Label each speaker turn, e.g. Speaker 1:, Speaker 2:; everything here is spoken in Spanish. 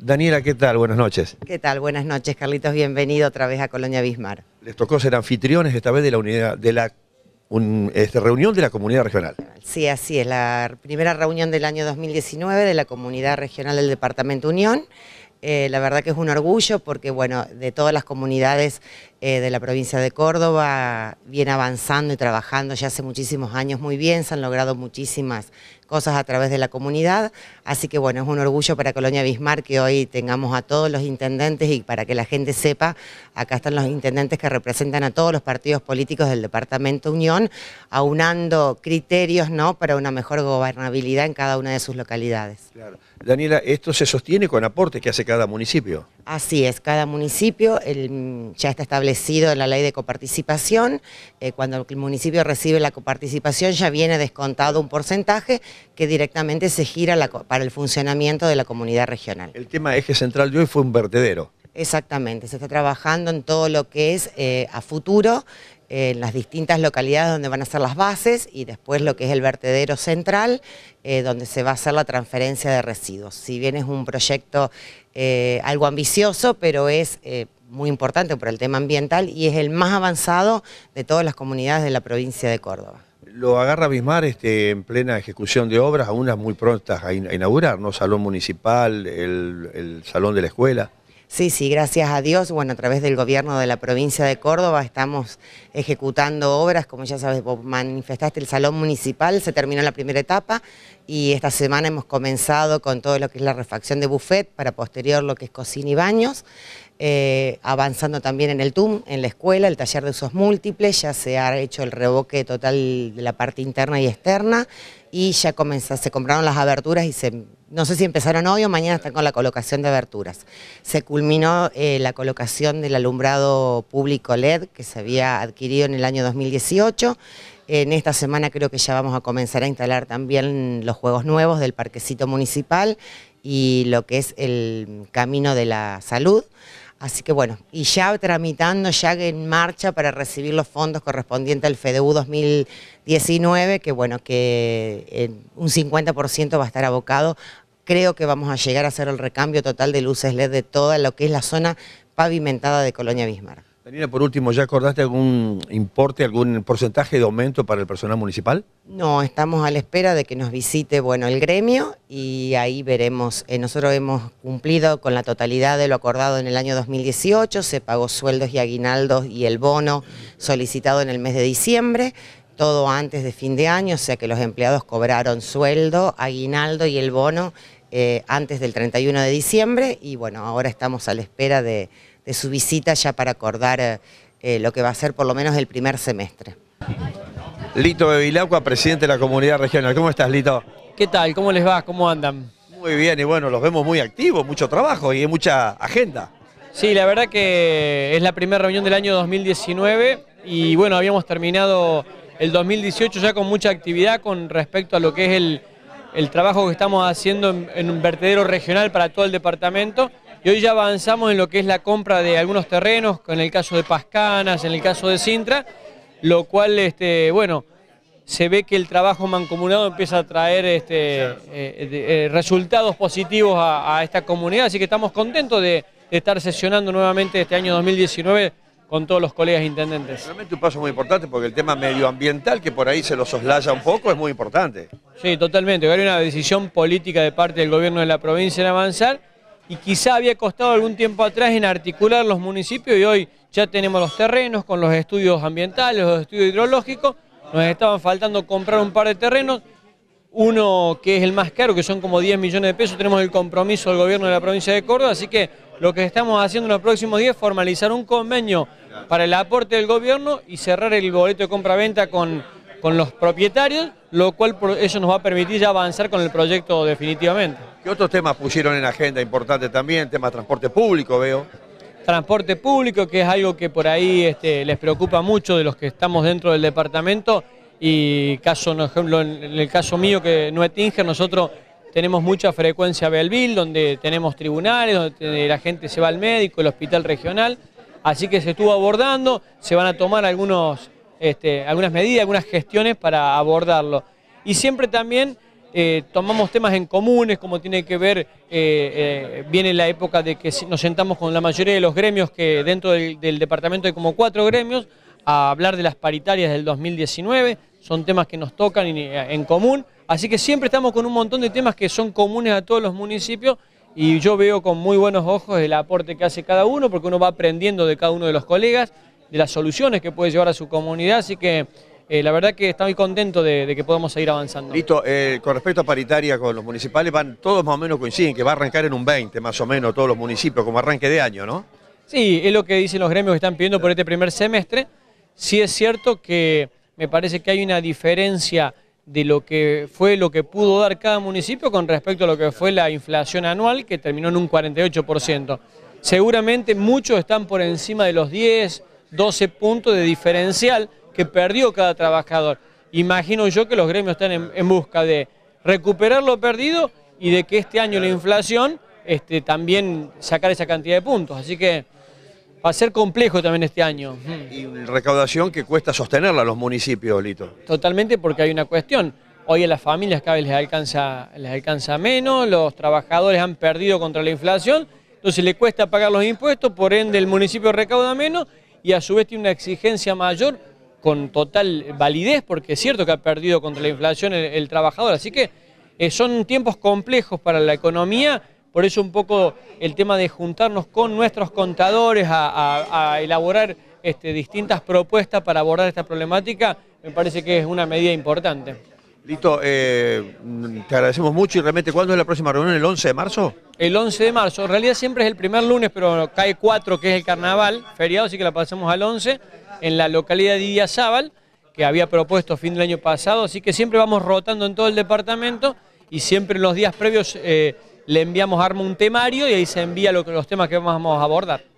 Speaker 1: Daniela, ¿qué tal? Buenas noches. ¿Qué tal? Buenas noches, Carlitos. Bienvenido otra vez a Colonia Bismarck.
Speaker 2: Les tocó ser anfitriones esta vez de la unidad de la este, reunión de la comunidad regional.
Speaker 1: Sí, así es, la primera reunión del año 2019 de la comunidad regional del Departamento Unión. Eh, la verdad que es un orgullo porque, bueno, de todas las comunidades eh, de la provincia de Córdoba, viene avanzando y trabajando ya hace muchísimos años muy bien, se han logrado muchísimas cosas a través de la comunidad, así que bueno, es un orgullo para Colonia Bismarck que hoy tengamos a todos los intendentes y para que la gente sepa, acá están los intendentes que representan a todos los partidos políticos del Departamento Unión, aunando criterios ¿no? para una mejor gobernabilidad en cada una de sus localidades.
Speaker 2: Daniela, esto se sostiene con aportes que hace cada municipio.
Speaker 1: Así es, cada municipio el, ya está establecido sido en la ley de coparticipación. Eh, cuando el municipio recibe la coparticipación ya viene descontado un porcentaje que directamente se gira para el funcionamiento de la comunidad regional. El tema eje central de hoy fue un vertedero. Exactamente, se está trabajando en todo lo que es eh, a futuro, eh, en las distintas localidades donde van a ser las bases y después lo que es el vertedero central, donde se va a hacer la transferencia de residuos. Si bien es un proyecto algo ambicioso, pero es muy importante por el tema ambiental y es el más avanzado de todas las comunidades de la provincia de Córdoba.
Speaker 2: Lo agarra Bismar este, en plena ejecución de obras, aún unas muy prontas a, inaugurar, ¿no? Salón
Speaker 1: municipal, el, salón de la escuela. Sí, sí, gracias a Dios, bueno, a través del gobierno de la provincia de Córdoba estamos ejecutando obras, como ya sabes, manifestaste el salón municipal, se terminó la primera etapa y esta semana hemos comenzado con todo lo que es la refacción de buffet para posterior lo que es cocina y baños. Eh, avanzando también en el TUM, en la escuela, el taller de usos múltiples, ya se ha hecho el revoque total de la parte interna y externa y ya se compraron las aberturas y se, no sé si empezaron hoy o mañana están con la colocación de aberturas. Se culminó eh, la colocación del alumbrado público LED que se había adquirido en el año 2018. En esta semana creo que ya vamos a comenzar a instalar también los juegos nuevos del parquecito municipal y lo que es el camino de la salud. Así que bueno, y ya tramitando, ya en marcha para recibir los fondos correspondientes al FEDEU 2019, que bueno, que un 50% va a estar abocado. Creo que vamos a llegar a hacer el recambio total de luces LED de toda lo que es la zona pavimentada de Colonia Bismarck. Daniela, por
Speaker 2: último, ¿ya acordaste algún importe, algún porcentaje de aumento para el personal municipal?
Speaker 1: No, estamos a la espera de que nos visite bueno, el gremio y ahí veremos. Eh, nosotros hemos cumplido con la totalidad de lo acordado en el año 2018, se pagó sueldos y aguinaldos y el bono solicitado en el mes de diciembre, todo antes de fin de año, o sea que los empleados cobraron sueldo, aguinaldo y el bono eh, antes del 31 de diciembre y bueno, ahora estamos a la espera de de su visita ya para acordar eh, eh, lo que va a ser por lo menos el primer semestre.
Speaker 2: Lito Bevilacqua, presidente de la Comunidad Regional. ¿Cómo estás, Lito? ¿Qué
Speaker 3: tal? ¿Cómo les va? ¿Cómo andan? Muy bien,
Speaker 2: y bueno, los vemos muy activos, mucho trabajo y mucha agenda.
Speaker 3: Sí, la verdad que es la primera reunión del año 2019 y bueno, habíamos terminado el 2018 ya con mucha actividad con respecto a lo que es el, trabajo que estamos haciendo en, un vertedero regional para todo el departamento y hoy ya avanzamos en lo que es la compra de algunos terrenos, en el caso de Pascanas, en el caso de Sintra, lo cual, este, bueno, se ve que el trabajo mancomunado empieza a traer este, eh, eh, resultados positivos a, esta comunidad, así que estamos contentos de, estar sesionando nuevamente este año 2019 con todos los colegas intendentes.
Speaker 2: Realmente un paso muy importante porque el tema medioambiental, que por ahí se lo soslaya un poco, es muy importante.
Speaker 3: Sí, totalmente. Hay una decisión política de parte del gobierno de la provincia en avanzar y quizá había costado algún tiempo atrás en articular los municipios y hoy ya tenemos los terrenos con los estudios ambientales, los estudios hidrológicos, nos estaban faltando comprar un par de terrenos, uno que es el más caro, que son como 10 millones de pesos, tenemos el compromiso del gobierno de la provincia de Córdoba, así que lo que estamos haciendo en los próximos días es formalizar un convenio para el aporte del gobierno y cerrar el boleto de compra-venta con con los propietarios, lo cual eso nos va a permitir ya avanzar con el proyecto definitivamente. ¿Qué otros
Speaker 2: temas pusieron en agenda importante también? Tema transporte público, veo.
Speaker 3: Transporte público, que es algo que por ahí este, les preocupa mucho de los que estamos dentro del departamento. Y caso, ejemplo, en el caso mío, que no es Tinger, nosotros tenemos mucha frecuencia a Belville, donde tenemos tribunales, donde la gente se va al médico, el hospital regional. Así que se estuvo abordando, se van a tomar algunos este, algunas medidas, algunas gestiones para abordarlo. Y siempre también eh, tomamos temas en comunes, como tiene que ver, eh, eh, viene la época de que nos sentamos con la mayoría de los gremios, que dentro del, departamento hay como cuatro gremios, a hablar de las paritarias del 2019, son temas que nos tocan en común, así que siempre estamos con un montón de temas que son comunes a todos los municipios y yo veo con muy buenos ojos el aporte que hace cada uno, porque uno va aprendiendo de cada uno de los colegas, de las soluciones que puede llevar a su comunidad, así que eh, la verdad que está muy contento de, que podamos seguir avanzando.
Speaker 2: Listo, eh, con respecto a paritaria con los municipales, van todos más o menos coinciden que va a arrancar en un 20 más o menos todos los municipios como arranque de año, ¿no?
Speaker 3: Sí, es lo que dicen los gremios que están pidiendo por este primer semestre. Sí es cierto que me parece que hay una diferencia de lo que fue lo que pudo dar cada municipio con respecto a lo que fue la inflación anual que terminó en un 48%. Seguramente muchos están por encima de los 10, 12 puntos de diferencial que perdió cada trabajador. Imagino yo que los gremios están en, busca de recuperar lo perdido y de que este año la inflación este, también sacar esa cantidad de puntos. Así que va a ser complejo también este año. Y
Speaker 2: recaudación que cuesta sostenerla a los municipios, Lito.
Speaker 3: Totalmente, porque hay una cuestión. Hoy a las familias cada vez les alcanza, les alcanza menos, los trabajadores han perdido contra la inflación, entonces le cuesta pagar los impuestos, por ende el municipio recauda menos y a su vez tiene una exigencia mayor con total validez, porque es cierto que ha perdido contra la inflación el, trabajador. Así que eh, son tiempos complejos para la economía, por eso un poco el tema de juntarnos con nuestros contadores a, elaborar este, distintas propuestas para abordar esta problemática me parece que es una medida importante.
Speaker 2: Listo, eh, te agradecemos mucho y realmente, ¿cuándo es la próxima reunión? ¿El 11 de marzo?
Speaker 3: El 11 de marzo, en realidad siempre es el primer lunes, pero cae 4, que es el carnaval, feriado, así que la pasamos al 11, en la localidad de Idiazábal, que había propuesto fin del año pasado, así que siempre vamos rotando en todo el departamento y siempre en los días previos eh, le enviamos arma un temario y ahí se envía los temas que vamos a abordar.